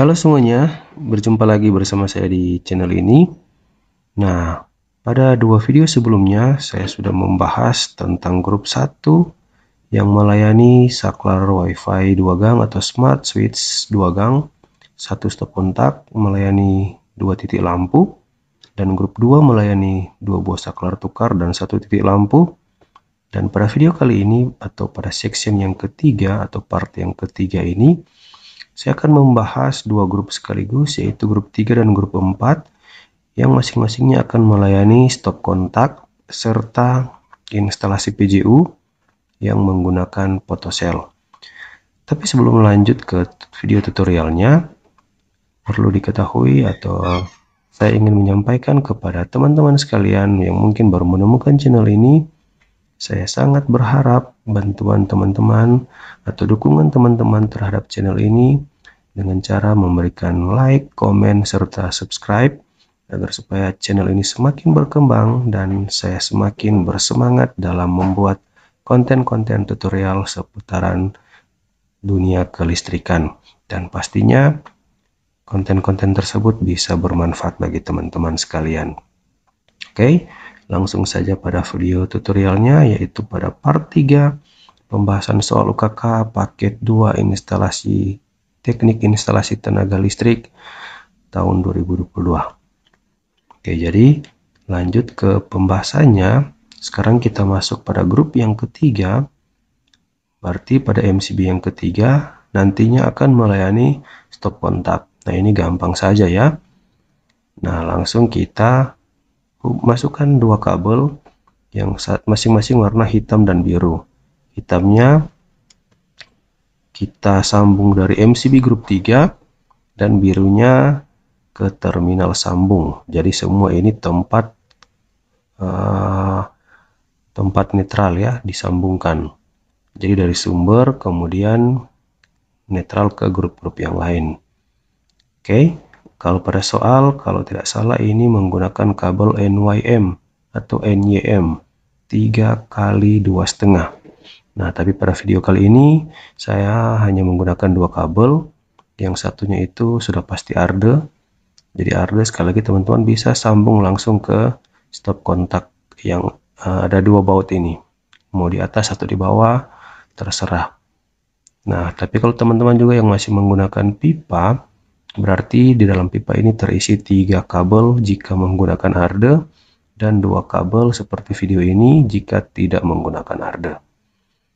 Halo semuanya, berjumpa lagi bersama saya di channel ini. Nah, pada dua video sebelumnya saya sudah membahas tentang grup 1 yang melayani saklar WiFi 2 gang atau smart switch 2 gang, satu stop kontak melayani dua titik lampu dan grup 2 melayani dua buah saklar tukar dan satu titik lampu. Dan pada video kali ini atau pada section yang ketiga atau part yang ketiga ini saya akan membahas dua grup sekaligus, yaitu grup 3 dan grup 4, yang masing-masingnya akan melayani stop kontak serta instalasi PJU yang menggunakan photocell. Tapi sebelum lanjut ke video tutorialnya, perlu diketahui atau saya ingin menyampaikan kepada teman-teman sekalian yang mungkin baru menemukan channel ini, saya sangat berharap bantuan teman-teman atau dukungan teman-teman terhadap channel ini dengan cara memberikan like, komen, serta subscribe agar supaya channel ini semakin berkembang dan saya semakin bersemangat dalam membuat konten-konten tutorial seputaran dunia kelistrikan dan pastinya konten-konten tersebut bisa bermanfaat bagi teman-teman sekalian. Oke, langsung saja pada video tutorialnya yaitu pada part 3 pembahasan soal UKK paket 2 instalasi Teknik Instalasi Tenaga Listrik tahun 2022. Oke, jadi lanjut ke pembahasannya. Sekarang kita masuk pada grup yang ketiga. Berarti pada MCB yang ketiga nantinya akan melayani stop kontak. Nah, ini gampang saja ya. Nah, langsung kita masukkan dua kabel yang masing-masing warna hitam dan biru. Hitamnya kita sambung dari MCB grup 3 dan birunya ke terminal sambung jadi semua ini tempat uh, tempat netral ya disambungkan jadi dari sumber kemudian netral ke grup-grup yang lain oke okay. kalau pada soal kalau tidak salah ini menggunakan kabel NYM atau NYM 3 kali dua setengah Nah, tapi pada video kali ini saya hanya menggunakan dua kabel. Yang satunya itu sudah pasti ARDE. Jadi ARDE sekali lagi teman-teman bisa sambung langsung ke stop kontak yang uh, ada dua baut ini. Mau di atas atau di bawah, terserah. Nah, tapi kalau teman-teman juga yang masih menggunakan pipa, berarti di dalam pipa ini terisi tiga kabel jika menggunakan ARDE dan dua kabel seperti video ini jika tidak menggunakan ARDE.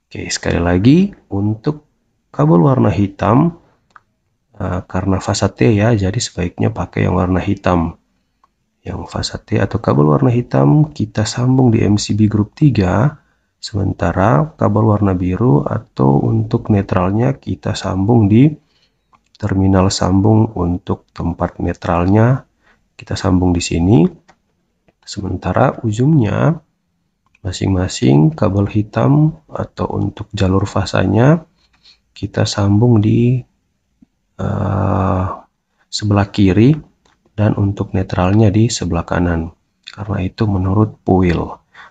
Oke, sekali lagi untuk kabel warna hitam eh, karena fasa T ya, jadi sebaiknya pakai yang warna hitam. Yang fasa T atau kabel warna hitam kita sambung di MCB grup 3, sementara kabel warna biru atau untuk netralnya kita sambung di terminal sambung untuk tempat netralnya kita sambung di sini. Sementara ujungnya masing-masing kabel hitam atau untuk jalur fasanya kita sambung di uh, sebelah kiri dan untuk netralnya di sebelah kanan karena itu menurut PUIL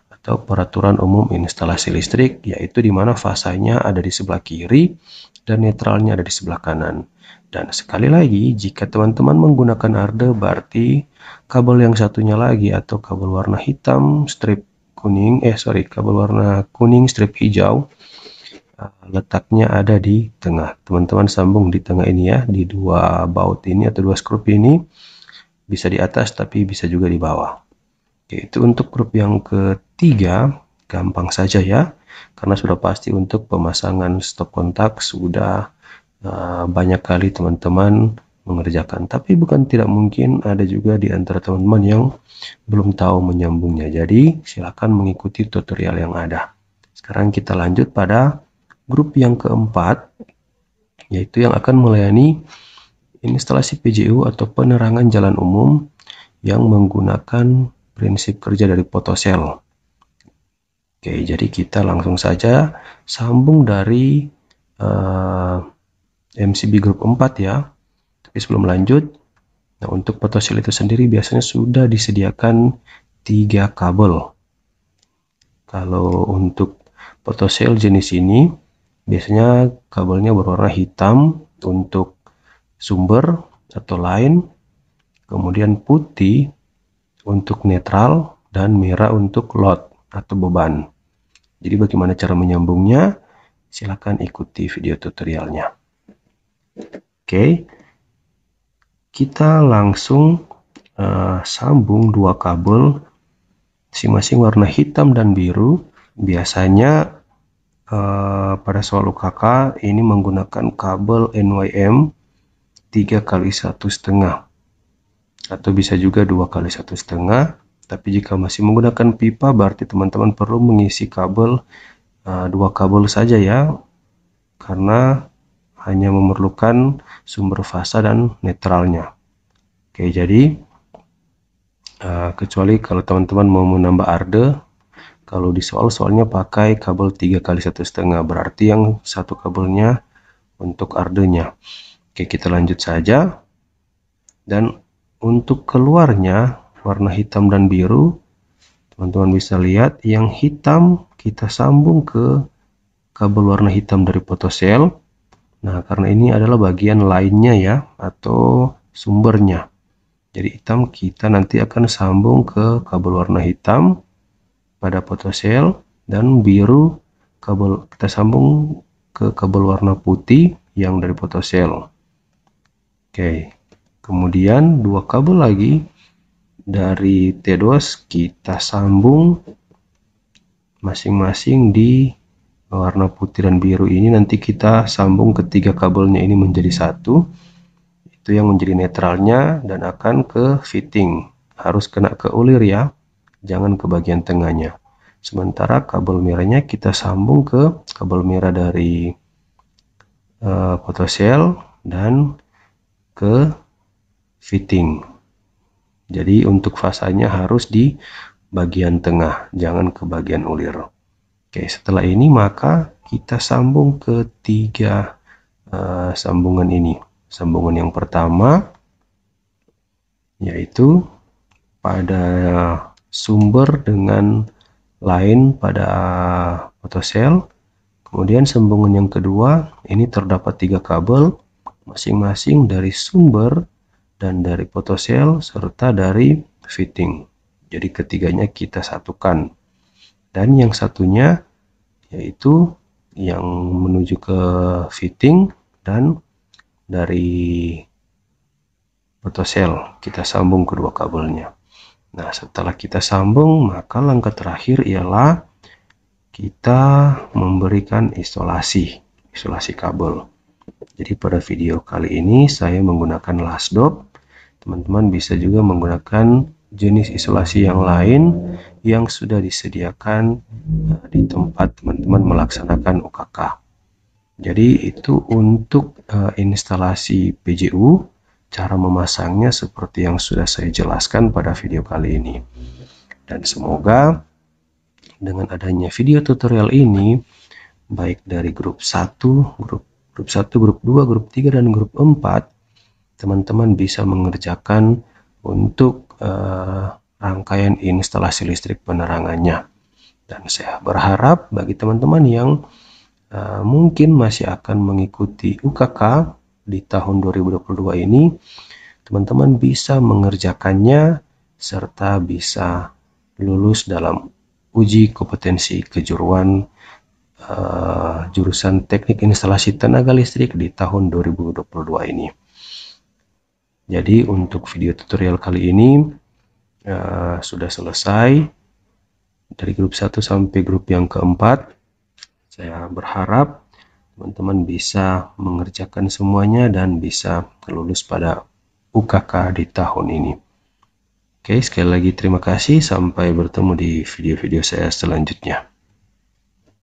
atau peraturan umum instalasi listrik yaitu di mana fasanya ada di sebelah kiri dan netralnya ada di sebelah kanan dan sekali lagi jika teman-teman menggunakan ARDE berarti kabel yang satunya lagi atau kabel warna hitam strip kuning, eh sorry, kabel warna kuning strip hijau ah, letaknya ada di tengah. Teman-teman sambung di tengah ini ya, di dua baut ini atau dua skrup ini bisa di atas tapi bisa juga di bawah. Oke, itu untuk grup yang ketiga gampang saja ya. Karena sudah pasti untuk pemasangan stop kontak sudah uh, banyak kali teman-teman mengerjakan. Tapi bukan tidak mungkin ada juga di antara teman-teman yang belum tahu menyambungnya. Jadi silakan mengikuti tutorial yang ada. Sekarang kita lanjut pada grup yang keempat, yaitu yang akan melayani instalasi PJU atau penerangan jalan umum yang menggunakan prinsip kerja dari photocell. Oke, jadi kita langsung saja sambung dari uh, eh, MCB grup 4 ya. Tapi sebelum lanjut, nah untuk potosil itu sendiri biasanya sudah disediakan tiga kabel. Kalau untuk potosil jenis ini, biasanya kabelnya berwarna hitam untuk sumber atau line, kemudian putih untuk netral, dan merah untuk load atau beban. Jadi bagaimana cara menyambungnya? Silahkan ikuti video tutorialnya. Oke, kita langsung uh, sambung dua kabel masing-masing warna hitam dan biru biasanya uh, pada soal UKK ini menggunakan kabel NYM 3 kali satu setengah atau bisa juga dua kali satu setengah tapi jika masih menggunakan pipa berarti teman-teman perlu mengisi kabel uh, dua kabel saja ya karena hanya memerlukan sumber fasa dan netralnya. Oke, jadi uh, kecuali kalau teman-teman mau menambah arde, kalau di soal soalnya pakai kabel 3 kali satu setengah, berarti yang satu kabelnya untuk ardenya. Oke, kita lanjut saja. Dan untuk keluarnya warna hitam dan biru, teman-teman bisa lihat yang hitam kita sambung ke kabel warna hitam dari potosel. Nah, karena ini adalah bagian lainnya ya, atau sumbernya. Jadi hitam kita nanti akan sambung ke kabel warna hitam pada photocell dan biru kabel kita sambung ke kabel warna putih yang dari photocell. Oke, kemudian dua kabel lagi dari T2 kita sambung masing-masing di warna putih dan biru ini nanti kita sambung ketiga kabelnya ini menjadi satu itu yang menjadi netralnya dan akan ke fitting harus kena ke ulir ya jangan ke bagian tengahnya sementara kabel merahnya kita sambung ke kabel merah dari uh, dan ke fitting jadi untuk fasanya harus di bagian tengah jangan ke bagian ulir Oke, setelah ini maka kita sambung ke tiga uh, eh, sambungan ini. Sambungan yang pertama yaitu pada sumber dengan lain pada fotosel. Kemudian sambungan yang kedua, ini terdapat tiga kabel masing-masing dari sumber dan dari fotosel serta dari fitting. Jadi ketiganya kita satukan dan yang satunya yaitu yang menuju ke fitting dan dari photocell kita sambung kedua kabelnya nah setelah kita sambung maka langkah terakhir ialah kita memberikan isolasi isolasi kabel jadi pada video kali ini saya menggunakan last dop teman-teman bisa juga menggunakan jenis isolasi yang lain yang sudah disediakan eh, di tempat teman-teman melaksanakan UKK. Jadi itu untuk uh, instalasi PJU, cara memasangnya seperti yang sudah saya jelaskan pada video kali ini. Dan semoga dengan adanya video tutorial ini, baik dari grup 1, grup grup 1, grup 2, grup 3, dan grup 4, teman-teman bisa mengerjakan untuk eh, rangkaian instalasi listrik penerangannya. Dan saya berharap bagi teman-teman yang eh, mungkin masih akan mengikuti UKK di tahun 2022 ini, teman-teman bisa mengerjakannya serta bisa lulus dalam uji kompetensi kejuruan uh, jurusan teknik instalasi tenaga listrik di tahun 2022 ini. Jadi untuk video tutorial kali ini uh, sudah selesai dari grup 1 sampai grup yang keempat. Saya berharap teman-teman bisa mengerjakan semuanya dan bisa lulus pada UKK di tahun ini. Oke, sekali lagi terima kasih. Sampai bertemu di video-video saya selanjutnya.